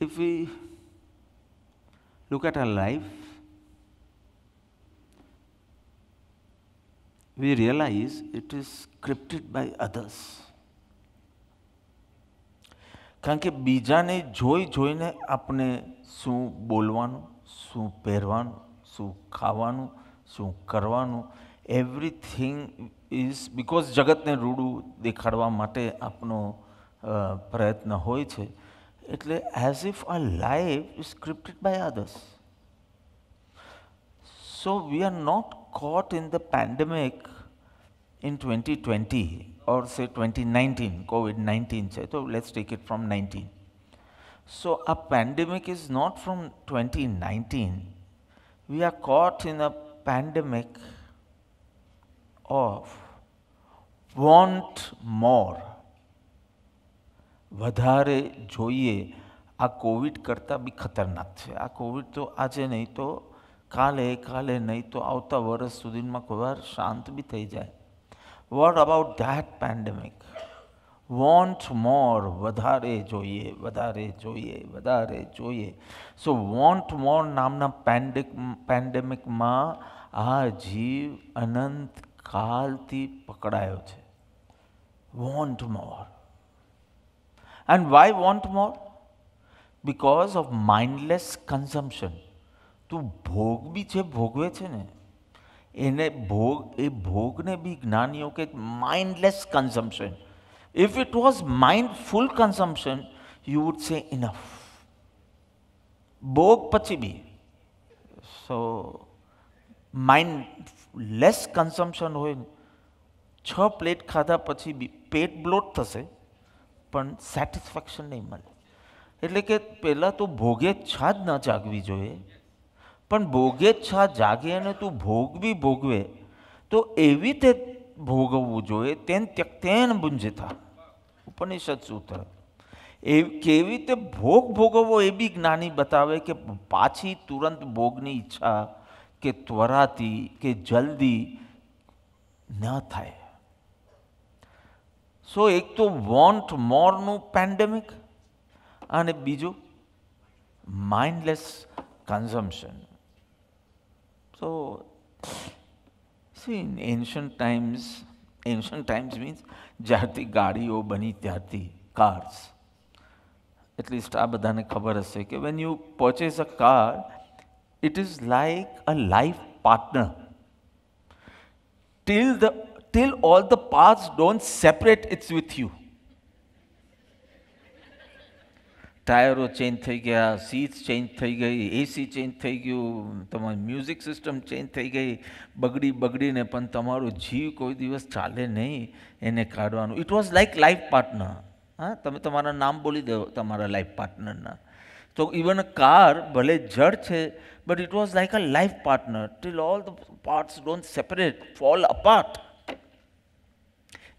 if we look at our life, we realize it is scripted by others. કારણ કે બીજાને જોઈ જોઈને આપણે શું બોલવાનું શું પહેરવાનું શું ખાવાનું શું કરવાનું એવરીથિંગ ઇઝ બિકોઝ જગતને રૂડું દેખાડવા માટે આપણો પ્રયત્ન હોય છે It's as if our life is scripted by others. So we are not caught in the pandemic in 2020 or say 2019, COVID 19. So let's take it from 19. So a pandemic is not from 2019. We are caught in a pandemic of want more. વધારે જોઈએ આ Covid કરતાં બી ખતરનાક છે આ Covid તો આજે નહીં તો કાલે કાલે નહીં તો આવતા વર્ષ સુધીમાં કોઈ વાર શાંત બી થઈ જાય what about that pandemic want more વધારે જોઈએ વધારે જોઈએ વધારે જોઈએ સો વોન્ટ મોર નામના પેન્ડેક પેન્ડેમિકમાં આ જીવ અનંત કાલથી પકડાયો છે want more And why want more? Because of mindless consumption તું ભોગ બી છે ભોગવે છે ને એને ભોગ એ ભોગને બી જ્ઞાનીઓ કે mindless consumption if it was mindful consumption you would say enough ભોગ પછી બી સો માઇન્ડ લેસ કન્ઝમ્પશન હોય છ પ્લેટ ખાધા પછી બી પેટ બ્લોટ થશે પણ સેટિસ્ફેક્શન નહીં મળે એટલે કે પહેલાં તો ભોગે છા જ ન જાગવી જોઈએ પણ ભોગે છા જાગે અને તું ભોગ બી ભોગવે તો એવી તે ભોગવવું જોઈએ તેન ત્યક્તેન ભુંજતા ઉપનિષદ સૂત્ર એ કેવી રીતે ભોગ ભોગવવો એ બી જ્ઞાની બતાવે કે પાછી તુરંત ભોગની ઈચ્છા કે ત્વરાતી કે જલ્દી ન થાય સો એક તો વોન્ટ મોરનું પેન્ડેમિક અને બીજું mindless consumption so see in ancient times ancient times means જ્યારથી ગાડીઓ બની ત્યારથી કાર્સ એટલીસ્ટ આ બધાને ખબર હશે કે when you purchase a car it is like a life partner till the till all the paths don't separate it's with you ટાયરો ચેન્જ થઈ ગયા સીટ ચેન્જ થઈ ગઈ એસી ચેન્જ થઈ ગયું તમારી મ્યુઝિક સિસ્ટમ ચેન્જ થઈ ગઈ બગડી બગડીને પણ તમારો જીવ કોઈ દિવસ ચાલે નહીં એને કાઢવાનું it was like life partner હા તમે તમારા નામ બોલી દો તમારા લાઈફ પાર્ટનરના તો ઇવન કાર ભલે જડ છે but it was like a life partner till all the parts don't separate fall apart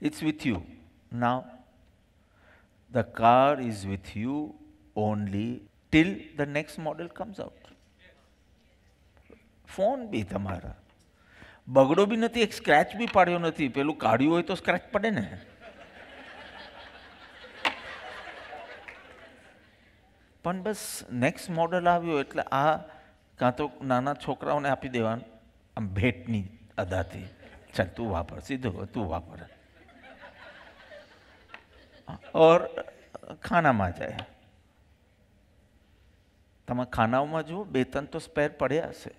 It's with you now. The car is with you only till the next model comes out. Phone બી તમારા બગડો બી નથી એક scratch બી પાડ્યો નથી પેલું કાઢ્યું હોય તો સ્ક્રેચ પડે ને પણ બસ નેક્સ્ટ મોડલ આવ્યો એટલે આ કાં તો નાના છોકરાઓને આપી દેવાનું આમ ભેટની અદાથી ચાલ તું વાપર સીધો તું વાપર ઓર ખાનામાં જાય તમે ખાનાઓમાં જુઓ બે ત્રણ તો સ્પેર પડ્યા હશે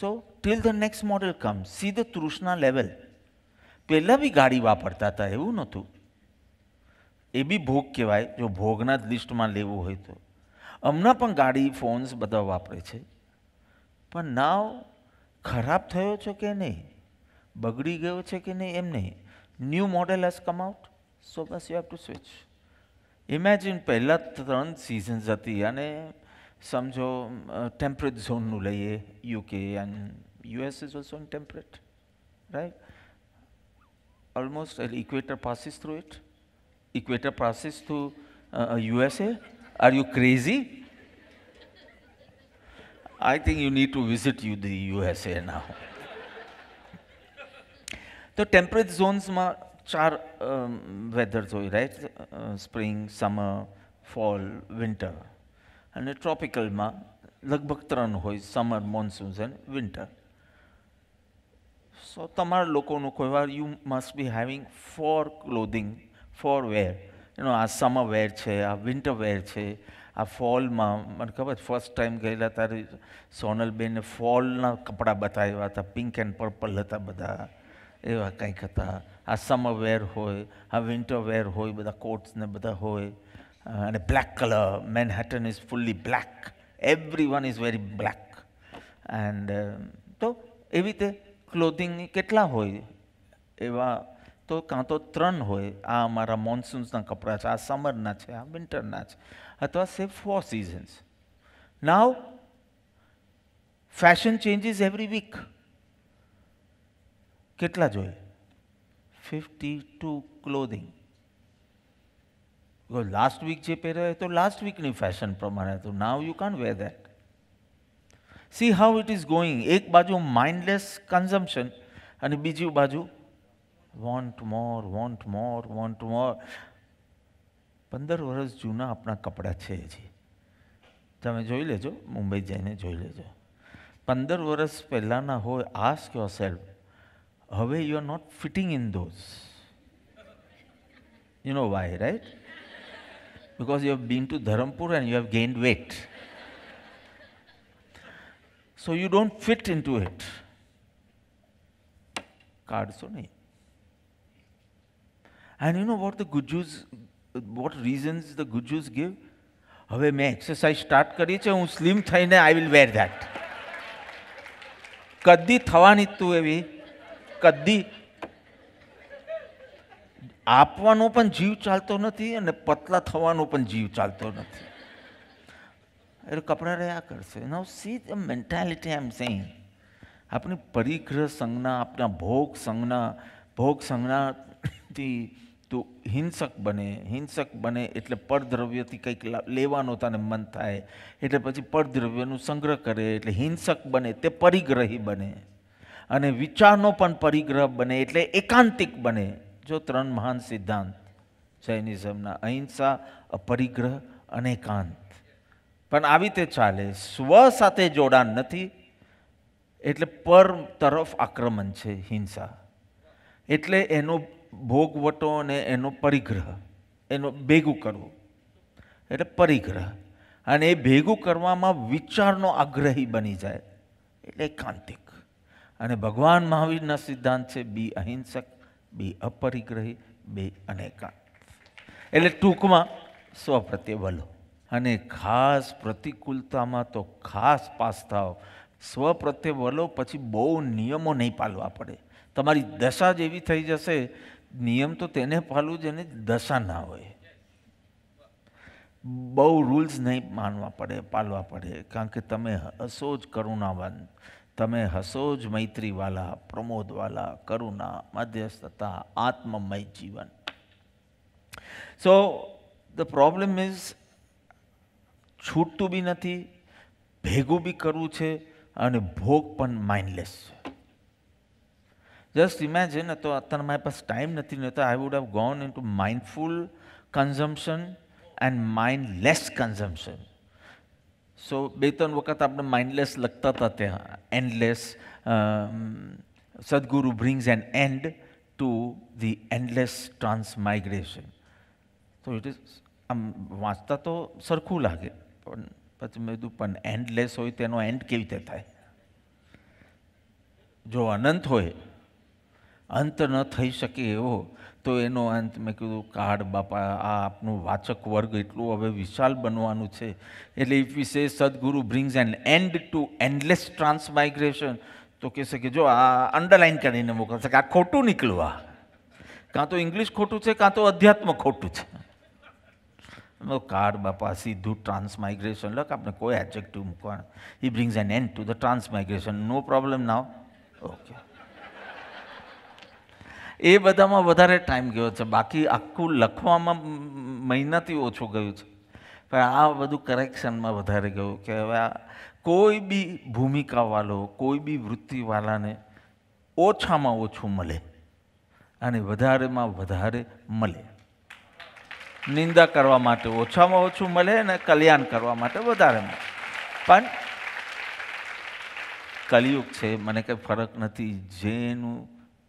so till the next model come see the તૃષ્ણા લેવલ પહેલાં બી ગાડી વાપરતા હતા એવું નહોતું એ બી ભોગ કહેવાય જો ભોગના જ લિસ્ટમાં લેવું હોય તો હમણાં પણ ગાડી ફોન્સ બધા વાપરે છે પણ નાવ ખરાબ થયો છે કે નહીં બગડી ગયો છે કે નહીં એમ નહીં new model has come out, so much you have to switch. Imagine પહેલા ત્રણ seasons હતી અને સમજો temperate zone નું UK and US is also in temperate, right? Almost an equator passes through it. Equator passes through USA. Uh, uh, Are you crazy? I think you need to visit you the USA now. તો temperature ઝોન્સમાં ચાર weather હોય right spring summer fall winter અને ટ્રોપિકલમાં લગભગ ત્રણ હોય summer monsoons and winter so તમારા લોકોનું કોઈ વાર you must be having four clothing for wear એનો આ સમર વેર છે આ વિન્ટર વેર છે આ ફોલમાં મને ખબર છે ફર્સ્ટ ટાઈમ ગયેલા તારી સોનલબેને ફોલના કપડાં બતાવ્યા હતા પિંક એન્ડ પર્પલ હતા બધા એવા કંઈક હતા આ સમર વેર હોય આ વિન્ટર વેર હોય બધા કોટ્સને બધા હોય અને black colour Manhattan is fully black every one is very black and તો એવી રીતે ક્લોથિંગ કેટલા હોય એવા તો કાં તો ત્રણ હોય આ અમારા મોન્સૂન્સના કપડાં છે આ સમરના છે આ વિન્ટરના છે અથવા say four seasons now fashion changes every week કેટલા જોઈએ fifty two clothing last week જે પહેર્યો તો લાસ્ટ વીકની ફેશન પ્રમાણે હતું now you can wear that see how it is going એક બાજુ માઇન્ડલેસ કન્ઝમ્પશન અને બીજી બાજુ want more want more want more પંદર વર્ષ જૂના આપણા કપડાં છે હજી તમે જોઈ લેજો મુંબઈ જઈને જોઈ લેજો પંદર વર્ષ પહેલાંના હોય આસ્ક યોર સેલ્ફ હવે you are not fitting in those you know why right because you have been to Dharampur and you have gained weight. So you don't fit into it. Cards only. And you know what the Gujus, what reasons the Gujus give? હવે મેં exercise start કરી છે હું slim થઈને I will wear that કદી થવાની તું એવી કદી આપવાનો પણ જીવ ચાલતો નથી અને પતલા થવાનો પણ જીવ ચાલતો નથી એટલે કપડાં રહ્યા કરશે now see the mentality am saying આપણી પરિગ્રહ સંજ્ઞા આપણા ભોગ સંજ્ઞા ભોગ સંજ્ઞાથી તો હિંસક બને હિંસક બને એટલે પરદ્રવ્યથી કંઈક લેવાનો તને મન થાય એટલે પછી પરદ્રવ્યનું સંગ્રહ કરે એટલે હિંસક બને તે પરિગ્રહી બને અને વિચારનો પણ પરિગ્રહ બને એટલે એકાંતિક બને જો ત્રણ મહાન સિદ્ધાંત જૈનિઝમના અહિંસા અપરિગ્રહ અને એકાંત પણ આવી રીતે ચાલે સ્વ સાથે જોડાણ નથી એટલે પર તરફ આક્રમણ છે હિંસા એટલે એનો ભોગવટો અને એનો પરિગ્રહ એનો ભેગું કરવું એટલે પરિગ્રહ અને એ ભેગું કરવામાં વિચારનો આગ્રહી બની જાય એટલે એકાંતિક અને ભગવાન મહાવીરના સિદ્ધાંત છે બી અહિંસક બી અપરિગ્રહી બે અનેકા એટલે ટૂંકમાં સ્વ પ્રત્યે વલો અને ખાસ પ્રતિકૂળતામાં તો ખાસ પાસ થાવ સ્વ પ્રત્યે વલો પછી બહુ નિયમો નહીં પાલવા પડે તમારી દશા જેવી થઈ જશે નિયમ તો તેને પાલવું જેને દશા ના હોય બહુ રૂલ્સ નહીં માનવા પડે પાલવા પડે કારણ કે તમે હસો જ કરુણાવાન તમે હસો જ મૈત્રીવાલા પ્રમોદવાલા કરુણા મધ્યસ્થતા આત્મમય જીવન સો ધ પ્રોબ્લેમ ઇઝ છૂટતું બી નથી ભેગું બી કરવું છે અને ભોગ પણ માઇન્ડલેસ છે જસ્ટ ઇમેજિન તો અત્યારે મારી પાસે ટાઈમ નથી નહોતો I would have gone into mindful consumption and mindless consumption so બે ત્રણ વખત આપણે માઇન્ડલેસ લખતા હતા ત્યાં endless Sadguru brings an end to the endless transmigration તો ઇટ ઇઝ આમ વાંચતા તો સરખું લાગે પણ પછી મેં કીધું પણ એન્ડલેસ હોય તેનો એન્ડ કેવી રીતે થાય જો અનંત હોય અંત ન થઈ શકે એવો તો એનો અંત મેં કીધું કાર્ડ બાપા આ આપનું વાચક વર્ગ એટલું હવે વિશાલ બનવાનું છે એટલે if you say Sadguru brings an end to endless transmigration તો કહેશે કે જો આ અંડરલાઇન કરીને મોકલશે કે આ ખોટું નીકળવું આ કાં તો ઇંગ્લિશ ખોટું છે કાં તો અધ્યાત્મ ખોટું છે કાર્ડ બાપા સીધું ટ્રાન્સમાઇગ્રેશન લખ આપણે કોઈ એડજેક્ટિવ મૂકવાના ઈ brings an end to the transmigration નો પ્રોબ્લેમ નાવ ઓકે એ બધામાં વધારે ટાઈમ ગયો છે બાકી આખું લખવામાં મહિનાથી ઓછું ગયું છે પણ આ બધું કરેક્શનમાં વધારે ગયું કે હવે આ કોઈ બી ભૂમિકાવાળો કોઈ બી વૃત્તિવાળાને ઓછામાં ઓછું મળે અને વધારેમાં વધારે મળે નિંદા કરવા માટે ઓછામાં ઓછું મળે અને કલ્યાણ કરવા માટે વધારે મળે પણ કલિયુગ છે મને કંઈ ફરક નથી જેનું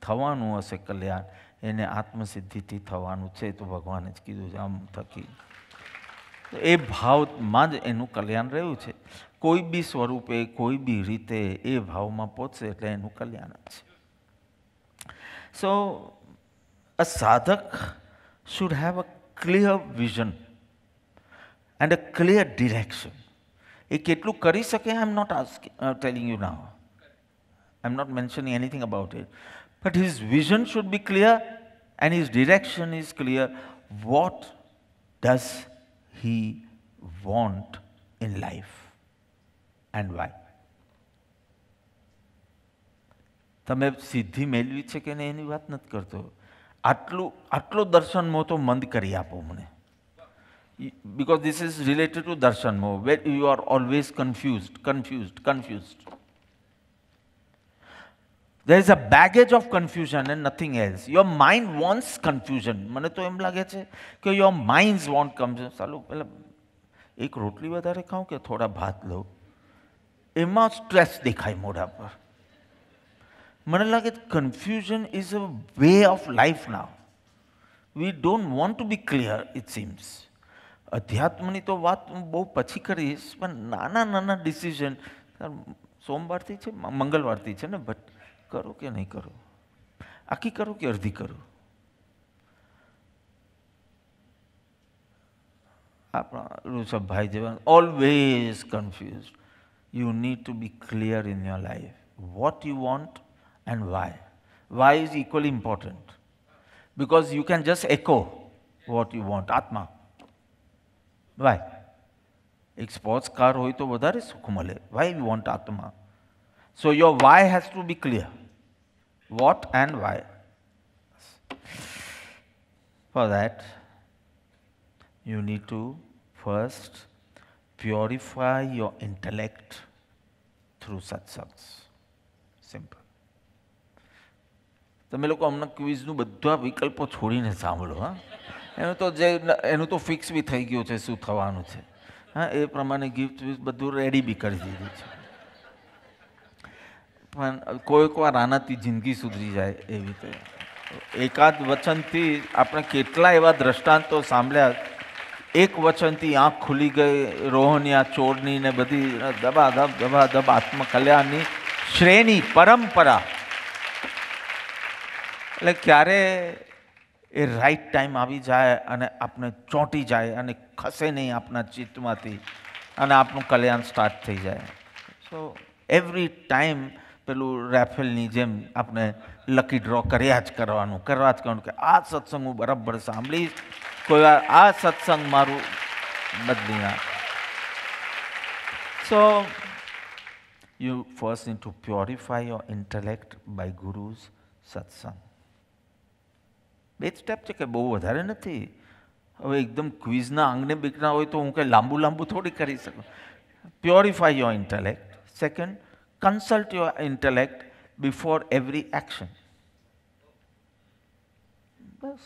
થવાનું હશે કલ્યાણ એને આત્મસિદ્ધિથી થવાનું છે તો ભગવાને જ કીધું છે આમ થકી એ ભાવમાં જ એનું કલ્યાણ રહ્યું છે કોઈ બી સ્વરૂપે કોઈ બી રીતે એ ભાવમાં પહોંચશે એટલે એનું કલ્યાણ છે so a sadhak should have a clear vision and a clear direction એ કેટલું કરી શકે I am not ask telling you now I am not mentioning anything about it But his vision should be clear and his direction is clear. What does he want in life and why? તમે સિદ્ધિ મેળવી છે કે નહીં એની વાત નથી કરતો આટલું આટલો દર્શન મોહ તો મંદ કરી આપો મને because this is related to darshan moh, where you are always confused, confused, confused. there is a baggage of confusion and nothing else. Your mind wants confusion. મને તો એમ લાગે છે કે your minds want confusion. ચાલો પેલા એક રોટલી વધારે ખાઉં કે થોડા ભાત લઉં એમાં સ્ટ્રેસ દેખાય મોઢા પર મને લાગે confusion is a way of life now we don't want to be clear it seems અધ્યાત્મની તો વાત હું બહુ પછી કરીશ પણ નાના નાના ડિસિઝન સોમવારથી છે મંગળવારથી છે ને બટ કરું કે નહીં કરું આખી કરું કે અડધી કરું આપણા ઋષભભાઈ જેવા always confuse you need to be clear in your life what you want and why why is equally important because you can just echo what you want, Atma. Why? એક સ્પોર્ટ્સ કાર હોય તો વધારે સુખ મળે why you want Atma so your why has to be clear what and why. For that, you need to first purify your intellect through satsangs. Simple તમે લોકો હમણાં ક્વિઝનું બધા વિકલ્પો છોડીને સાંભળો હા એનું તો જે એનું તો ફિક્સ બી થઈ ગયું છે શું થવાનું છે હા એ પ્રમાણે ગિફ્ટ બધું રેડી બી કરી દીધું છે પણ કોઈક વાર આનાથી જિંદગી સુધરી જાય એવી રીતે એકાદ વચનથી આપણે કેટલા એવા દ્રષ્ટાંતો સાંભળ્યા એક વચનથી આંખ ખુલી ગઈ રોહની આ ચોરની ને બધી દબાદબ દબાદબ આત્મકલ્યાણની શ્રેણી પરંપરા એટલે ક્યારે એ રાઈટ ટાઈમ આવી જાય અને આપણે ચોંટી જાય અને ખસે નહીં આપણા ચિત્તમાંથી અને આપણું કલ્યાણ સ્ટાર્ટ થઈ જાય સો એવરી ટાઈમ પેલું રાફેલની જેમ આપણે લકી ડ્રો કર્યા જ કરવાનું કરવા જ કરવાનું કે આ સત્સંગ હું બરાબર સાંભળીશ કોઈ વાર આ સત્સંગ મારું બદલી નાખ so you first into purify your intellect by gurus satsang બે સ્ટેપ છે કે બહુ વધારે નથી હવે એકદમ ક્વિઝના આંગને બીકના હોય તો હું કંઈ લાંબુ લાંબુ થોડી કરી શકું purify your intellect second consult your intellect before every action. બસ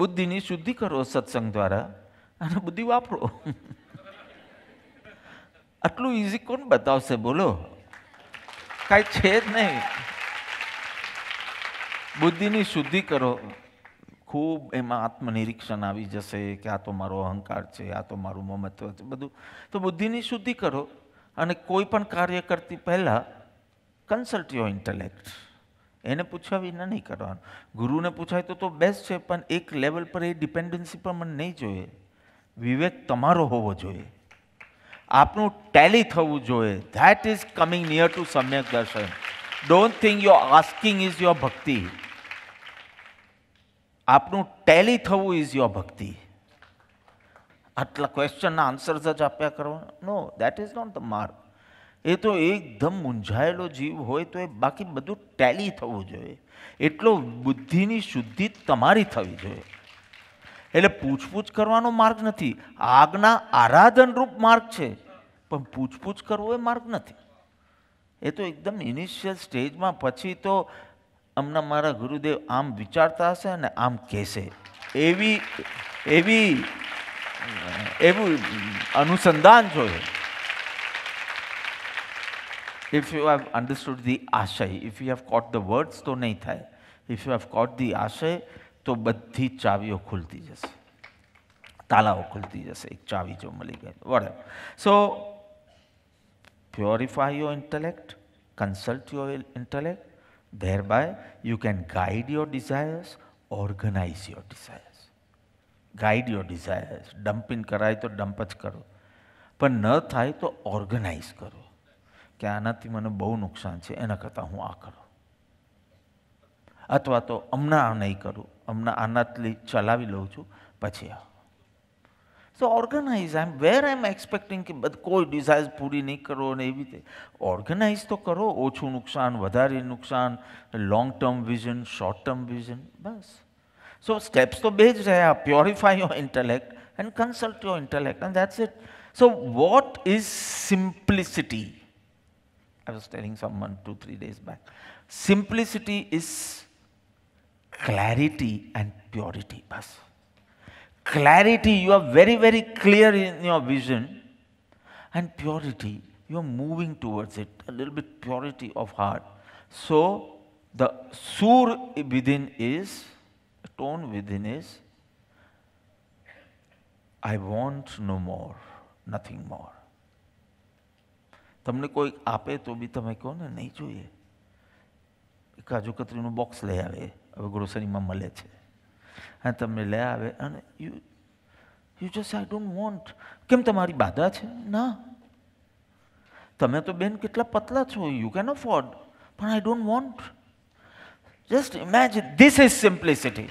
બુદ્ધિની શુદ્ધિ કરો સત્સંગ દ્વારા અને બુદ્ધિ વાપરો આટલું ઈઝી કોણ બતાવશે બોલો કાંઈ છે જ નહીં બુદ્ધિની શુદ્ધિ કરો ખૂબ એમાં આત્મનિરીક્ષણ આવી જશે કે આ તો મારો અહંકાર છે આ તો મારું મમત્વ છે બધું તો બુદ્ધિની શુદ્ધિ કરો અને કોઈ પણ કાર્ય કરતી પહેલાં કન્સલ્ટ યો ઇન્ટેલેક્ટ એને પૂછ્યા વિના નહીં કરવાનું ગુરુને પૂછાય તો તો બેસ્ટ છે પણ એક લેવલ પર એ ડિપેન્ડન્સી પણ મને નહીં જોઈએ વિવેક તમારો હોવો જોઈએ આપનું ટેલી થવું જોઈએ that is coming near to samyak darshan don't think your asking is your bhakti આપનું ટેલી થવું ઇઝ યોર ભક્તિ આટલા ક્વેશ્ચનના આન્સર્સ જ આપ્યા કરવા no that is not the marg એ તો એકદમ મૂંઝાયેલો જીવ હોય તો એ બાકી બધું ટેલી થવું જોઈએ એટલો બુદ્ધિની શુદ્ધિ તમારી થવી જોઈએ એટલે પૂછપૂછ કરવાનો માર્ગ નથી આગના આરાધનરૂપ માર્ગ છે પણ પૂછપૂછ કરવો એ માર્ગ નથી એ તો એકદમ ઇનિશિયલ સ્ટેજમાં પછી તો અમને મારા ગુરુદેવ આમ વિચારતા હશે અને આમ કહેશે એવી એવી એવું અનુસંધાન જોયું if you have understood the ashay if you have caught the words તો નહીં થાય if you have caught the ashay તો બધી ચાવીઓ ખુલતી જશે તાલાઓ ખુલતી જશે એક ચાવી જો મળી ગઈ વડે so purify your intellect, consult your intellect. Thereby, you can guide your desires, organize your desires. Guide your desires dumping કરાય તો ડમ્પ જ કરો પણ ન થાય તો ઓર્ગનાઇઝ કરો કે આનાથી મને બહુ નુકસાન છે એના કરતાં હું આ કરું અથવા તો હમણાં આ નહીં કરું હમણાં આનાથી ચલાવી લઉં છું પછી આ સો ઓર્ગનાઇઝ આઈ એમ વેર આઈ એમ એક્સપેક્ટિંગ કે બધ કોઈ ડિઝાયર પૂરી નહીં કરો ને એવી રીતે ઓર્ગેનાઇઝ તો કરો ઓછું નુકસાન વધારે નુકસાન long term vision short term vision બસ So steps to be purify your intellect and consult your intellect and that's it. So what is simplicity? I was telling someone two, three days back. Simplicity is clarity and purity. Bas. Clarity, you are very, very clear in your vision and purity, you are moving towards it, a little bit purity of heart. So the sur within is stone within is, I want no more nothing more તમને કોઈ આપે તો બી તમે કહો ને નહીં જોઈએ કાજુ કતરીનું box લઈ આવે હવે ગ્રોસરીમાં મળે છે અને તમને લઈ આવે અને you you just I don't want કેમ તમારી બાધા છે ના તમે તો બેન કેટલા પતલા છો યુ કેન અફોર્ડ પણ I don't want Just imagine, this is simplicity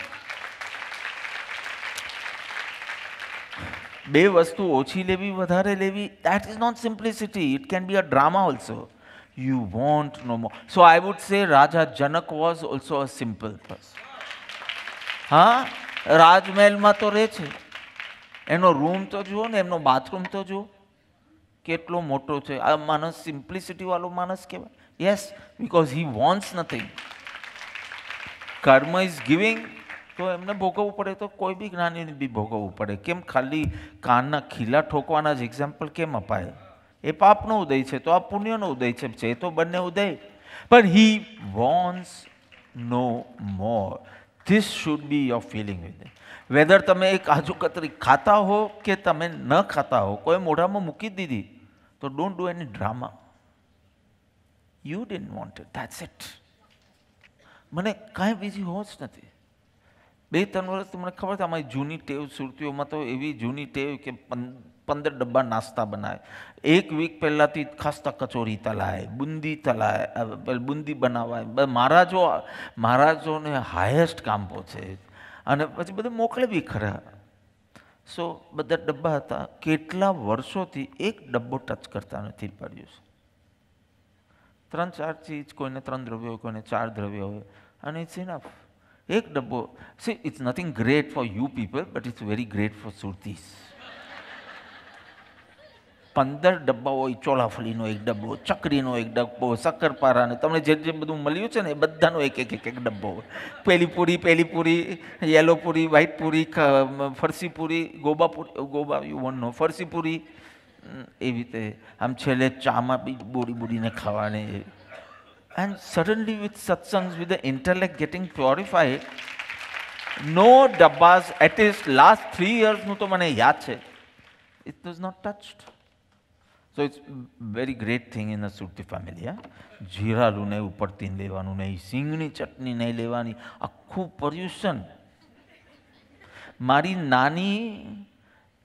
બે વસ્તુ ઓછી લેવી વધારે લેવી that is not simplicity it can be a drama also you want no more so I would say Raja Janak was also a simple person હા રાજમહેલમાં તો રહે છે એનો રૂમ તો જુઓ ને એમનો બાથરૂમ તો જુઓ કેટલો મોટો છે આ માણસ સિમ્પ્લિસિટીવાળો માણસ કહેવાય yes because he wants nothing karma is giving તો એમને ભોગવવું પડે તો કોઈ બી જ્ઞાનીને બી ભોગવવું પડે કેમ ખાલી કાનના ખીલા ઠોકવાના જ એક્ઝામ્પલ કેમ અપાય એ પાપનો ઉદય છે તો આ પુણ્યનો ઉદય છે છે તો બંને ઉદય પણ he wants no more this should be your feeling with whether તમે એ કાજુ કતરી ખાતા હો કે તમે ન ખાતા હો કોઈ મોઢામાં મૂકી દીધી તો don't do any drama you didn't want it that's it મને કાંઈ બીજી હોશ નથી બે ત્રણ વર્ષથી મને ખબર છે અમારી જૂની ટેવ સુરતીઓમાં તો એવી જૂની ટેવ કે પંદર ડબ્બા નાસ્તા બનાવે એક વીક પહેલાંથી ખાસ્તા કચોરી તલાય બુંદી તલાય બુંદી બનાવાય મહારાજો મહારાજોને હાયેસ્ટ કામ પહોંચે અને પછી બધું મોકલે બી ખરા સો બધા ડબ્બા હતા કેટલા વર્ષોથી એક ડબ્બો ટચ કરતા નથી પડ્યું છે ત્રણ ચાર ચીજ કોઈને ત્રણ દ્રવ્ય હોય કોઈને ચાર દ્રવ્ય હોય અને ઇટ્સ ઇનફ એક ડબ્બો see it's nothing great for you people but it's very great for Suratis પંદર ડબ્બા હોય ચોલાફળીનો એક ડબ્બો ચકરીનો એક ડબ્બો શક્કરપારાનો તમને જે જે બધું મળ્યું છે ને એ બધાનો એક એક એક એક ડબ્બો હોય પેલી પૂરી પેલી પૂરી યેલો પૂરી વ્હાઈટ પૂરી ફરસી પૂરી ગોબા પૂરી ગોબા યુ વોન્ટ નો ફરસી પૂરી એવી રીતે આમ છેલ્લે ચામાં બી બોડી બોડીને ખાવાની and suddenly with satsang with the intellect getting purified no ડબ્બાઝ એટલીસ્ટ લાસ્ટ થ્રી યર્સનું તો મને યાદ છે it is not touched so it's very great thing in a Surti family હા જીરાલું નહીં ઉપરથી લેવાનું નહીં સિંગની ચટણી નહીં લેવાની આખું પર્યુષણ મારી નાની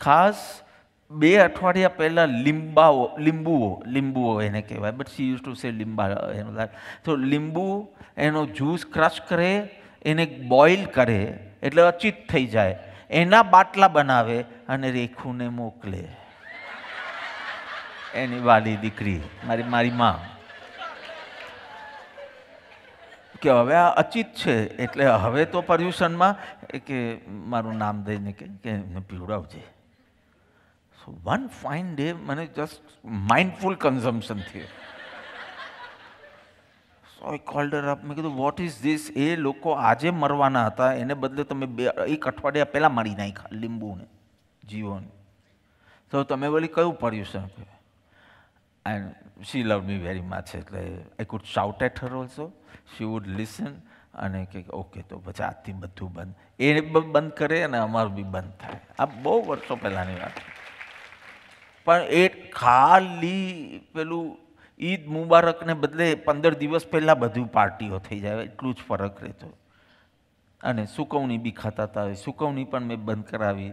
ખાસ બે અઠવાડિયા પહેલાં લીંબાઓ લીંબુઓ લીંબુઓ એને કહેવાય but she use to say લીંબા એનો તો લીંબુ એનો જ્યુસ ક્રશ કરે એને બોઇલ કરે એટલે અચિત થઈ જાય એના બાટલા બનાવે અને રેખુને મોકલે એની વાલી દીકરી મારી મારી મા કે હવે આ અચિત છે એટલે હવે તો પર્યુષણમાં કે મારું નામ દઈને કે પીવડાવજે સો વન ફાઇન ડે મને જસ્ટ માઇન્ડફુલ કન્ઝમ્પશન થયું સો આઈ કોલ્ડર આપ મેં કીધું વોટ ઇઝ ધીસ એ લોકો આજે મરવાના હતા એને બદલે તમે બે એક અઠવાડિયા પહેલાં મારી નાખ્યા લીંબુને જીવોને તો તમે વળી કયું પડ્યું છે and she love me very much એટલે I could shout at her also she would listen અને કે ઓકે તો પછી આજથી બધું બંધ એ બંધ કરે અને અમારું બી બંધ થાય આ બહુ વર્ષો પહેલાંની વાત છે પણ એ ખાલી પેલું ઈદ મુબારકને બદલે પંદર દિવસ પહેલાં બધું પાર્ટીઓ થઈ જાય એટલું જ ફરક રહેતો અને સુકવણી બી ખાતા હતા સુકવણી પણ મેં બંધ કરાવી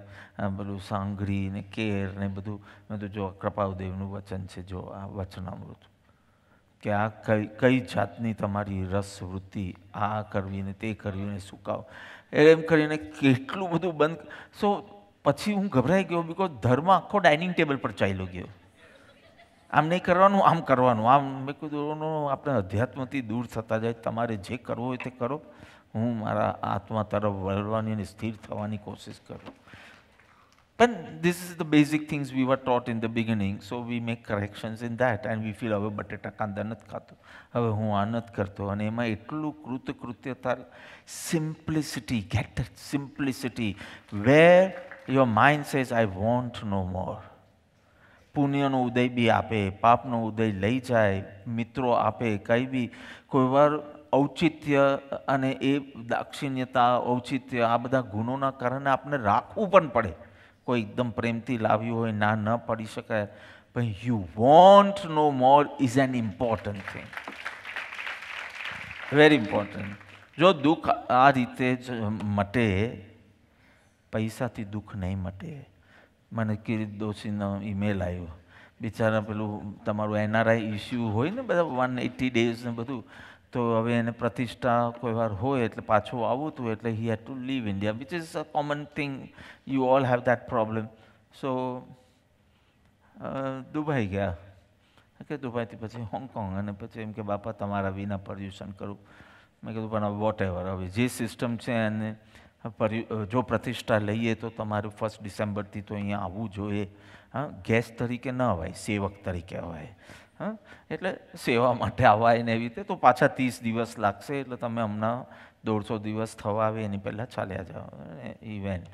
બધું સાંગરી ને કેર ને બધું મેં તો જો કૃપાવદેવનું વચન છે જો આ વચનામૃત કે આ કઈ કઈ જાતની તમારી રસ વૃત્તિ આ કરવી ને તે કરવી ને સુકાવ એમ કરીને કેટલું બધું બંધ સો પછી હું ગભરાઈ ગયો બિકોઝ ધર્મ આખો ડાઇનિંગ ટેબલ પર ચાલ્યો ગયો આમ નહીં કરવાનું આમ કરવાનું આમ મેં કીધું આપણે અધ્યાત્મથી દૂર થતા જાય તમારે જે કરવો હોય તે કરો હું મારા આત્મા તરફ વળવાની અને સ્થિર થવાની કોશિશ કરું પણ this is the basic things we were taught in the beginning so we make corrections in that and we feel હવે બટેટા કાંદા નથી ખાતો હવે હું આ નથી કરતો અને એમાં એટલું કૃતકૃત્યતા simplicity get simplicity where your mind says I want no more પુણ્યનો ઉદય બી આપે પાપનો ઉદય લઈ જાય મિત્રો આપે કંઈ બી કોઈવાર ઔચિત્ય અને એ દાક્ષિણ્યતા ઔચિત્ય આ બધા ગુનોના કારણે આપણે રાખવું પણ પડે કોઈ એકદમ પ્રેમથી લાવ્યું હોય ના ન પડી શકાય પણ you want no more is an important thing very important જો દુઃખ આ રીતે જ મટે પૈસાથી દુઃખ નહીં મટે મને કિરીટ દોશીનો ઈમેલ આવ્યો બિચારા પેલું તમારું એનઆરઆઈ ઇસ્યુ હોય ને બધા વન એટી ડેઝ ને બધું તો હવે એને પ્રતિષ્ઠા કોઈ વાર હોય એટલે પાછું આવવું હતું એટલે he had to leave India which is a common thing you all have that problem so Dubai ગયા કે દુબઈથી પછી હોંગકોંગ અને પછી એમ કે બાપા તમારા વિના પર્યુષણ કરું મેં કીધું પણ વોટ એવર હવે જે સિસ્ટમ છે એને જો પ્રતિષ્ઠા લઈએ તો તમારું ફર્સ્ટ ડિસેમ્બરથી તો અહીંયા આવવું જોઈએ હા ગેસ્ટ તરીકે ન હોય સેવક તરીકે હોય હા એટલે સેવા માટે આવાય ને એવી રીતે તો પાછા ત્રીસ દિવસ લાગશે એટલે તમે હમણાં દોઢસો દિવસ થવા આવે એની પહેલાં ચાલ્યા જાઓ ઇવેન્ટ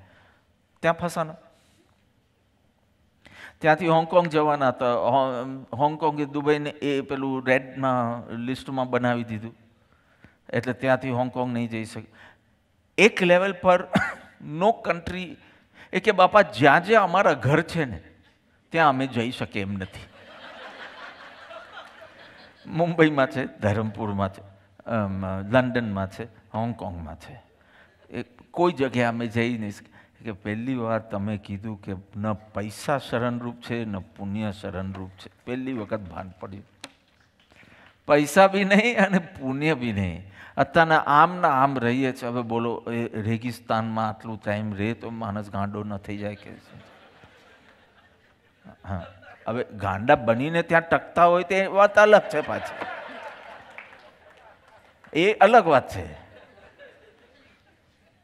ત્યાં ફસાના ત્યાંથી હોંગકોંગ જવાના હતા એ દુબઈને એ પેલું રેડમાં લિસ્ટમાં બનાવી દીધું એટલે ત્યાંથી હોંગકોંગ નહીં જઈ શકે એક લેવલ પર નો કન્ટ્રી એ કે બાપા જ્યાં જ્યાં અમારા ઘર છે ને ત્યાં અમે જઈ શકીએ એમ નથી મુંબઈમાં છે ધરમપુરમાં છે લંડનમાં છે હોંગકોંગમાં છે એ કોઈ જગ્યાએ અમે જઈ નહીં કે પહેલી વાર તમે કીધું કે ન પૈસા શરણરૂપ છે ન પુણ્ય શરણરૂપ છે પહેલી વખત ભાન પડ્યું પૈસા બી નહીં અને પુણ્ય બી નહીં અત્યારના આમના આમ રહીએ છીએ હવે બોલો એ રેગિસ્તાનમાં આટલું ટાઈમ રહે તો માણસ ગાંડો ન થઈ જાય કે હા હવે ગાંડા બનીને ત્યાં ટકતા હોય તે વાત અલગ છે પાછી એ અલગ વાત છે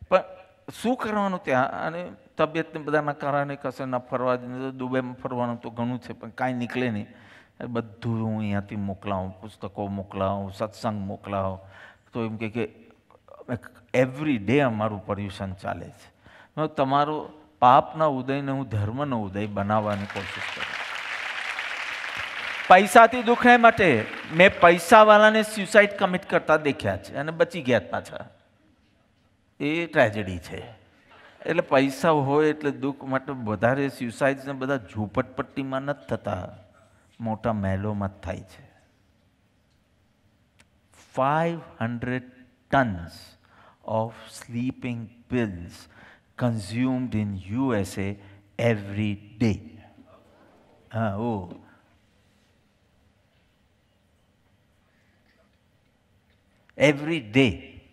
પણ શું કરવાનું ત્યાં અને તબિયતને બધાના કારણે કશે ના ફરવા દુબઈમાં ફરવાનું તો ઘણું છે પણ કાંઈ નીકળે નહીં બધું હું અહીંયાથી મોકલાવું પુસ્તકો મોકલાવું સત્સંગ મોકલાવું તો એમ કે એવરી ડે અમારું પર્યુષણ ચાલે છે તમારો પાપના ઉદયને હું ધર્મનો ઉદય બનાવવાની કોશિશ કરું પૈસાથી દુખાય માટે મેં પૈસાવાળાને સ્યુસાઇડ કમિટ કરતા દેખ્યા છે અને બચી ગયા પાછા એ ટ્રેજેડી છે એટલે પૈસા હોય એટલે દુઃખ માટે વધારે સ્યુસાઇડ્સને બધા ઝૂંપટપટ્ટીમાં નથી થતા મોટા મહેલોમાં જ થાય છે 500 tons of sleeping pills consumed in USA every day. Uh, oh. Every day.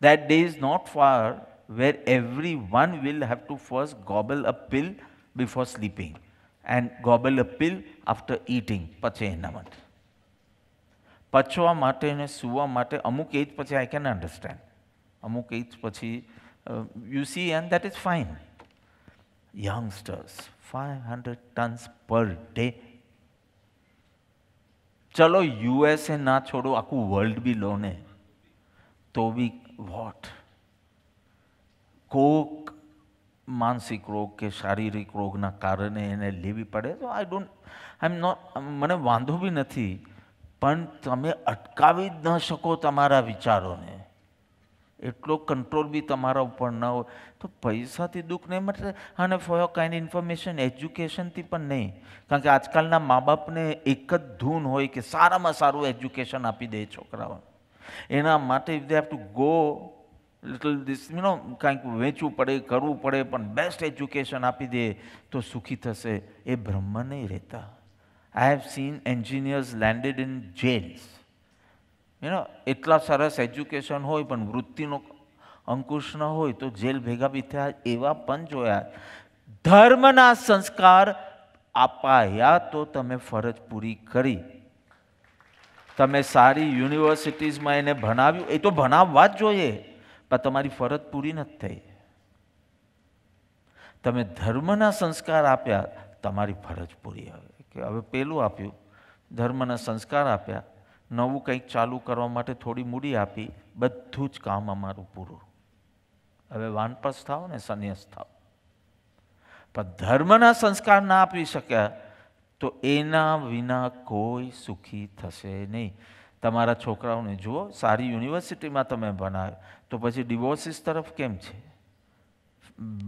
That day is not far where everyone will have to first gobble a pill before sleeping and gobble a pill after eating. Pache namat. પચવા માટે ને સૂવા માટે અમુક age પછી I can understand અમુક age પછી you see and that is fine youngsters five hundred tons per day ચલો USA ના છોડો આખું વર્લ્ડ બી લો ને તો બી વોટ કોક માનસિક રોગ કે શારીરિક રોગના કારણે એને લેવી પડે તો I don't I am not મને વાંધો બી નથી પણ તમે અટકાવી જ ન શકો તમારા વિચારોને એટલો કંટ્રોલ બી તમારા ઉપર ન હોય તો પૈસાથી દુઃખ નહીં મળે અને ફોર યોર કાઇન્ડ ઇન્ફોર્મેશન એજ્યુકેશનથી પણ નહીં કારણ કે આજકાલના મા બાપને એક જ ધૂન હોય કે સારામાં સારું એજ્યુકેશન આપી દે છોકરાઓને એના માટે if they have to go little this you કાંઈક વેચવું પડે કરવું પડે પણ બેસ્ટ એજ્યુકેશન આપી દે તો સુખી થશે એ બ્રહ્મ નહીં રહેતા I have seen engineers landed in jails. You know એટલા સરસ એજ્યુકેશન હોય પણ વૃત્તિનો અંકુશ ન હોય તો જેલ ભેગા બી થયા એવા પણ જોયા ધર્મના સંસ્કાર અપાયા તો તમે ફરજ પૂરી કરી તમે સારી યુનિવર્સિટીઝમાં એને ભણાવ્યું એ તો ભણાવવા જ જોઈએ પણ તમારી ફરજ પૂરી નથી થઈ તમે ધર્મના સંસ્કાર આપ્યા તમારી ફરજ પૂરી હવે કે હવે પેલું આપ્યું ધર્મના સંસ્કાર આપ્યા નવું કંઈક ચાલુ કરવા માટે થોડી મૂડી આપી બધું જ કામ અમારું પૂરું હવે વાનપસ થાવ ને સંન્યાસ થાવ પણ ધર્મના સંસ્કાર ના આપી શક્યા તો એના વિના કોઈ સુખી થશે નહીં તમારા છોકરાઓને જુઓ સારી યુનિવર્સિટીમાં તમે ભણાવ્યો તો પછી ડિવોર્સિસ તરફ કેમ છે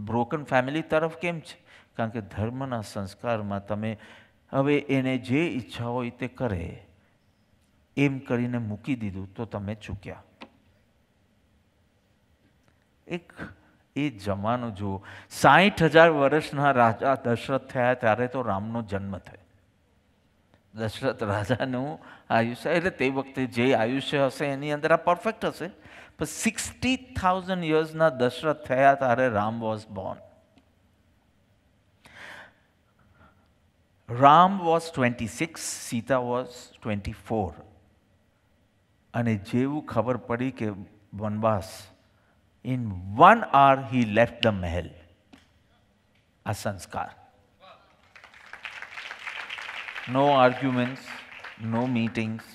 બ્રોકન ફેમિલી તરફ કેમ છે કારણ કે ધર્મના સંસ્કારમાં તમે હવે એને જે ઈચ્છા હોય તે કરે એમ કરીને મૂકી દીધું તો તમે ચૂક્યા એક એ જમાનો જુઓ સાહીઠ હજાર વર્ષના રાજા દશરથ થયા ત્યારે તો રામનો જન્મ થયો દશરથ રાજાનું આયુષ્ય એટલે તે વખતે જે આયુષ્ય હશે એની અંદર આ પરફેક્ટ હશે પણ સિક્સટી થાઉઝન્ડ યર્સના દશરથ થયા ત્યારે Ram was born Ram was 26, Sita was 24. અને જેવું ખબર પડી કે વનવાસ in one hour he left the mahal આ સંસ્કાર no arguments no meetings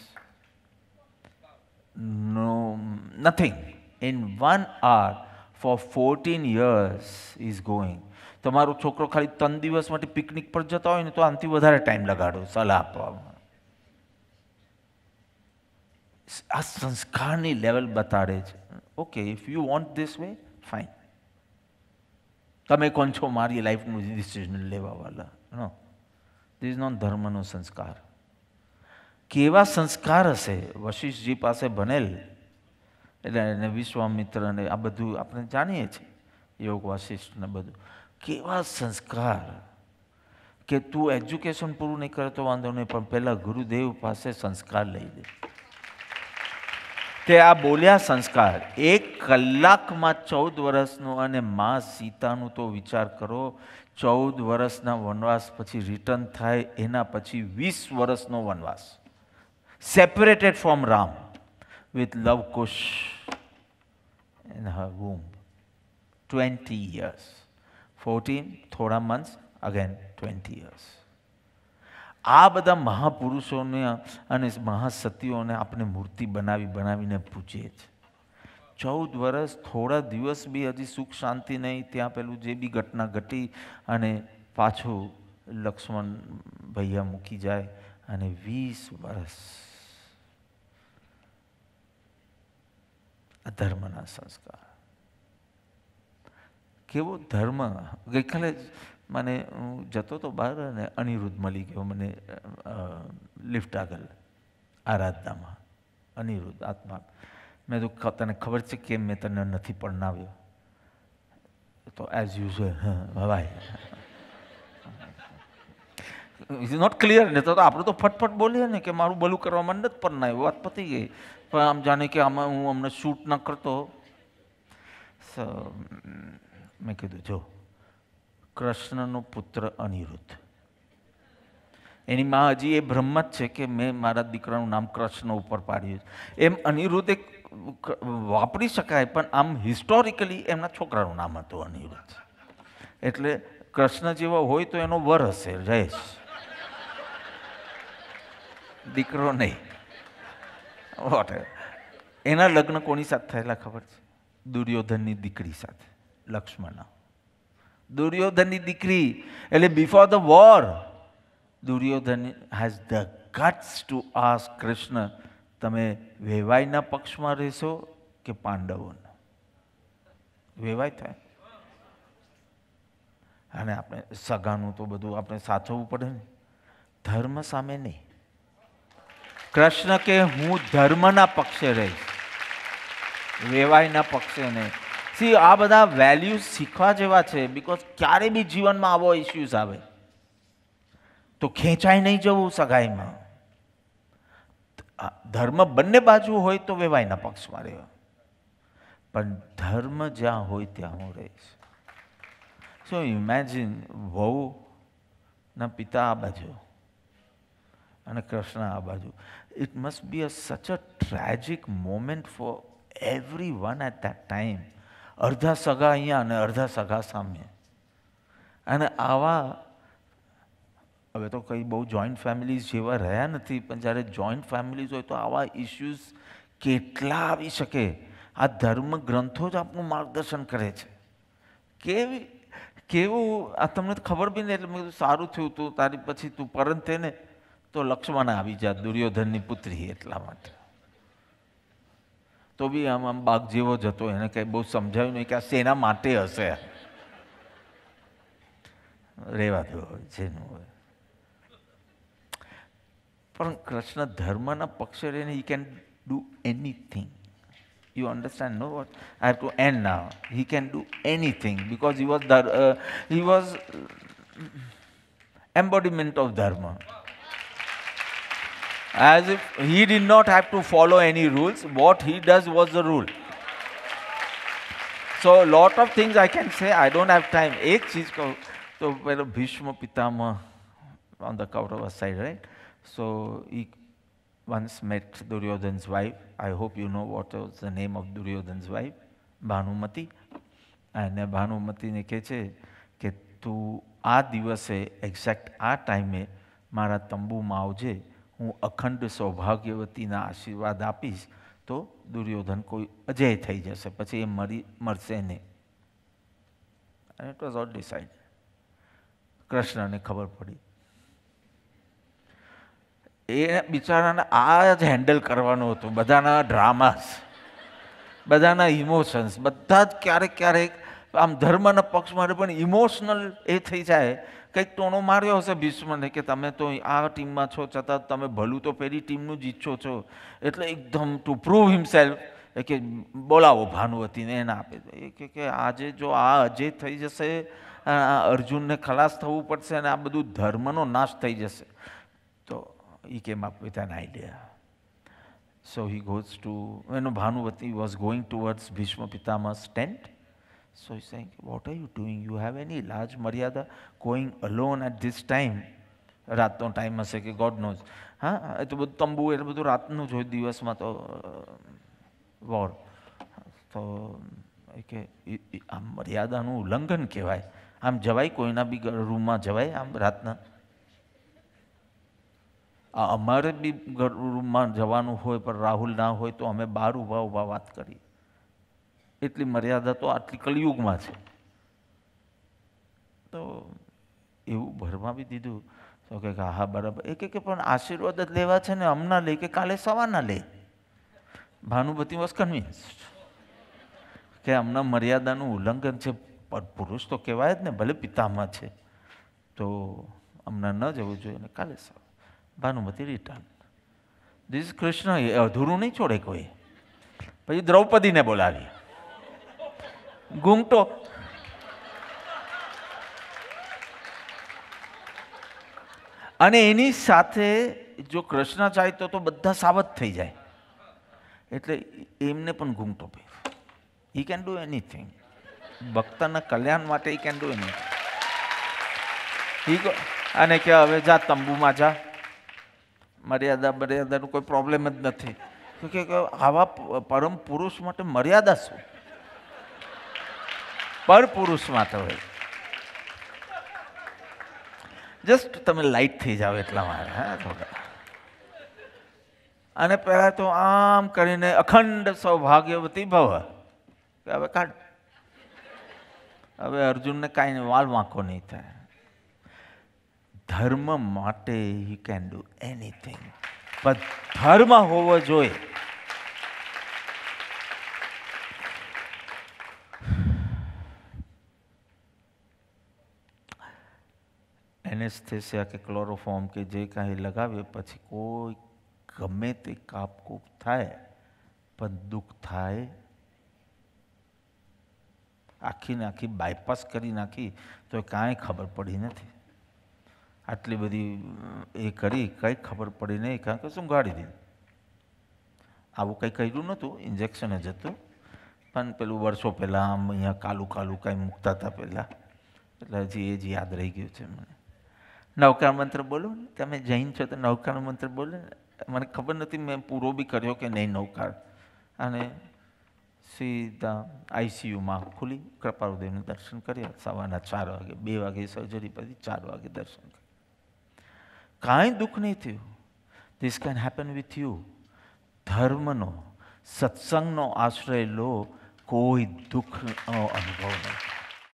no nothing in one hour for fourteen years is going તમારો છોકરો ખાલી ત્રણ દિવસ માટે પિકનિક પર જતા હોય ને તો આનાથી વધારે ટાઈમ લગાડો સલાહ આપવામાં આ સંસ્કારની લેવલ બતાડે છે okay if you want this way fine તમે કોણ છો મારી લાઈફનું ડિસિઝન લેવાવાલા નો ધીઝ નોન ધર્મનો સંસ્કાર કેવા સંસ્કાર હશે વશિષ્ઠજી પાસે ભણેલ એટલે એને વિશ્વામિત્ર ને આ બધું આપણે જાણીએ છીએ યોગ વશિષ્ઠ ને બધું કેવા સંસ્કાર કે તું એજ્યુકેશન પૂરું નહીં કરતો વાંધો નહીં પણ પહેલાં ગુરુદેવ પાસે સંસ્કાર લઈ દે તે આ બોલ્યા સંસ્કાર એક કલાકમાં ચૌદ વર્ષનો અને મા સીતાનું તો વિચાર કરો ચૌદ વર્ષના વનવાસ પછી રિટર્ન થાય એના પછી વીસ વર્ષનો વનવાસ separated from Ram with Luv Kush and her womb twenty years fourteen થોડા મંથ્સ અગેન ટ્વેન્ટી યર્સ આ બધા મહાપુરુષોને અને મહાસતીઓને આપણે મૂર્તિ બનાવી બનાવીને પૂછીએ છે ચૌદ વર્ષ થોડા દિવસ બી હજી સુખ શાંતિ નહીં ત્યાં પેલું જે બી ઘટના ઘટી અને પાછું લક્ષ્મણ ભૈયા મૂકી જાય અને વીસ વર્ષ અધર્મના સંસ્કાર કેવો ધર્મ ગઈકાલે મને હું જતો તો બહાર અને અનિરુદ્ધ મળી ગયો મને લિફ્ટ આગળ આરાધનામાં અનિરુદ્ધ આત્મા મેં તો તને ખબર છે કે મેં તને નથી પરણાવ્યો તો એઝ યુઝ હવાય ઇઝ નોટ ક્લિયર ને તો આપણે તો ફટફટ બોલીએ ને કે મારું ભલું કરવામાં ના પરણાવ્યું વાત પતી ગઈ પણ આમ જાણે કે આમાં હું અમને શૂટ ના કરતો મેં કીધું જો કૃષ્ણનો પુત્ર અનિરુદ્ધ એની મા હજી એ ભ્રમ જ છે કે મેં મારા દીકરાનું નામ કૃષ્ણ ઉપર પાડ્યું એમ અનિરુદ્ધ એક વાપરી શકાય પણ આમ હિસ્ટોરિકલી એમના છોકરાનું નામ હતું અનિરુદ્ધ એટલે કૃષ્ણ જેવા હોય તો એનો વર હશે જયેશ દીકરો નહીં વોટ એના લગ્ન કોની સાથે થયેલા ખબર છે દુર્યોધનની દીકરી સાથે લક્ષ્મણ દુર્યોધનની દીકરી એટલે before the war Duryodhan has the guts to ask Krishna તમે વેવાઈના પક્ષમાં રહેશો કે પાંડવોના વેવાય થાય અને આપણે સગાનું તો બધું આપણે સાચવવું પડે ને ધર્મ સામે નહીં કૃષ્ણ કે હું ધર્મના પક્ષે રહીશ વેવાયના પક્ષે નહીં સી આ બધા વેલ્યુ શીખવા જેવા છે બિકોઝ ક્યારે બી જીવનમાં આવો ઇસ્યુઝ આવે તો ખેંચાઈ નહીં જવું સગાઈમાં ધર્મ બંને બાજુ હોય તો વેવાયના પક્ષમાં રહેવા પણ ધર્મ જ્યાં હોય ત્યાં હું રહીશ સો ઇમેજિન વહુના પિતા આ બાજુ અને કૃષ્ણ આ બાજુ it must be a such a tragic moment for every one at that time અડધા સગા અહીંયા અને અડધા સગા સામે અને આવા હવે તો કંઈ બહુ જોઈન્ટ ફેમિલીઝ જેવા રહ્યા નથી પણ જ્યારે જોઈન્ટ ફેમિલીઝ હોય તો આવા ઇશ્યુઝ કેટલા આવી શકે આ ધર્મ ગ્રંથો જ આપણું માર્ગદર્શન કરે છે કેવી કેવું આ તમને ખબર બી નહીં એટલે સારું થયું તું તારી પછી તું પરંતે ને તો લક્ષ્મણ આવી જા દુર્યોધનની પુત્રી એટલા માટે તો બી આમ આમ બાઘ જેવો જ હતો એને કંઈ બહુ સમજાયું નહીં કે આ શેના માટે હશે રહેવા દો જેનું હોય પણ કૃષ્ણ ધર્મના પક્ષે રહીને he can do anything you understand no what I have to and ના he can do anything because he was he was embodiment of dharma As if he did not have to follow any rules. What he does was the rule. So a lot of things I can say. I don't have time. एक चीज को तो पहले भीष्म पितामह on the Kaurava side, right? So he once met Duryodhan's wife. I hope you know what was the name of Duryodhan's wife, Bhanumati. અને ભાનુમતીને કહે છે કે તું આ દિવસે એક્ઝેક્ટ આ ટાઈમે મારા તંબુમાં આવજે હું અખંડ સૌભાગ્યવતીના આશીર્વાદ આપીશ તો દુર્યોધન કોઈ અજય થઈ જશે પછી એ મરી મરશે નહીં ઇટ વોઝ ઓટ ડિસાઇડ કૃષ્ણને ખબર પડી એ બિચારાને આ જ હેન્ડલ કરવાનું હતું બધાના ડ્રામાસ બધાના ઇમોશન્સ બધા જ ક્યારેક ક્યારેક આમ ધર્મના પક્ષ માટે પણ ઇમોશનલ એ થઈ જાય કંઈક ટોણો માર્યો હશે ભીષ્મને કે તમે તો આ ટીમમાં છો છતાં તમે ભલું તો પેલી ટીમનું જ ઈચ્છો છો એટલે એકદમ ટુ પ્રૂવ હિમસેલ્ફ કે બોલાવો ભાનુવતીને એને આપે કે કે આજે જો આ અજય થઈ જશે આ અર્જુનને ખલાસ થવું પડશે અને આ બધું ધર્મનો નાશ થઈ જશે તો એ came up with an idea so he goes to એનો Bhanuvati was going towards Bhishma Pitamah tent So he's saying, What are you doing? You have any large maryada going alone at this time? રાતનો ટાઈમ હશે કે God nose હા એ તો બધું તંબુ એટલે બધું રાતનું જ હોય દિવસમાં તો વોર તો કે આમ મર્યાદાનું ઉલ્લંઘન કહેવાય આમ જવાય કોઈના બી રૂમમાં જવાય આમ રાતના આ અમારે બી રૂમમાં જવાનું હોય પણ રાહુલ ના હોય તો અમે બહાર ઊભા ઊભા વાત કરી એટલી મર્યાદા તો આટલી કલયુગમાં છે તો એવું ભરમાં બી દીધું તો કે હા બરાબર એ કે પણ આશીર્વાદ જ લેવા છે ને હમણાં લે કે કાલે સવારના લે ભાનુમતી વોઝ કન્વિન્સ્ડ કે હમણાં મર્યાદાનું ઉલ્લંઘન છે પણ પુરુષ તો કહેવાય જ ને ભલે પિતામાં છે તો હમણાં ન જવું જોઈએ અને કાલે સવાર ભાનુમતી રિટર્ન દિસ કૃષ્ણ એ અધૂરું નહીં છોડે કોઈ પછી દ્રૌપદીને બોલાવી ઘૂંઘટો અને એની સાથે જો કૃષ્ણ ચાહતો તો બધા સાવધ થઈ જાય એટલે એમને પણ ઘૂંઘટો પહેર હી કેન ડુ એનીથિંગ ભક્તના કલ્યાણ માટે ઈ કેન ડુ એનીથિંગ અને કે હવે જા તંબુમાં જા મર્યાદા મર્યાદાનું કોઈ પ્રોબ્લેમ જ નથી કે આવા પરમ પુરુષ માટે મર્યાદા શું પરપુરુષમાં તો હોય જસ્ટ તમે લાઇટ થઈ જાઓ એટલા મારે હા થોડા અને પહેલાં તો આમ કરીને અખંડ સૌભાગ્યવતી ભવ હવે કાઢ હવે અર્જુનને કાંઈ વાલ વાંકો નહીં થાય ધર્મ માટે હી કેન ડુ એનીથિંગ પણ ધર્મ હોવો જોઈએ એનેસ્થેસિયા કે ક્લોરોફોર્મ કે જે કાંઈ લગાવે પછી કોઈ ગમે તે કાપકૂપ થાય પણ દુઃખ થાય આખી નાખી બાયપાસ કરી નાખી તો કાંઈ ખબર પડી નથી આટલી બધી એ કરી કંઈ ખબર પડી નહીં કારણ કે શું ગાડી દીધી આવું કંઈ કર્યું નહોતું ઇન્જેક્શન જ હતું પણ પેલું વર્ષો પહેલાં આમ અહીંયા કાલું કાલું કાંઈ મૂકતા હતા પહેલાં એટલે હજી એ જ યાદ રહી ગયું છે મને નવકાર મંત્ર બોલો ને તમે જૈન છો તો નવકાર મંત્ર બોલો મને ખબર નથી મેં પૂરો બી કર્યો કે નહીં નવકાર અને સીધા આઈસીયુમાં ખુલી કૃપારુદેવનું દર્શન કર્યા સવારના ચાર વાગે બે વાગે સર્જરી પછી ચાર વાગે દર્શન કર્યા કાંઈ દુઃખ નહીં થયું this can happen with you ધર્મનો સત્સંગનો આશ્રય લો કોઈ દુઃખનો અનુભવ નહીં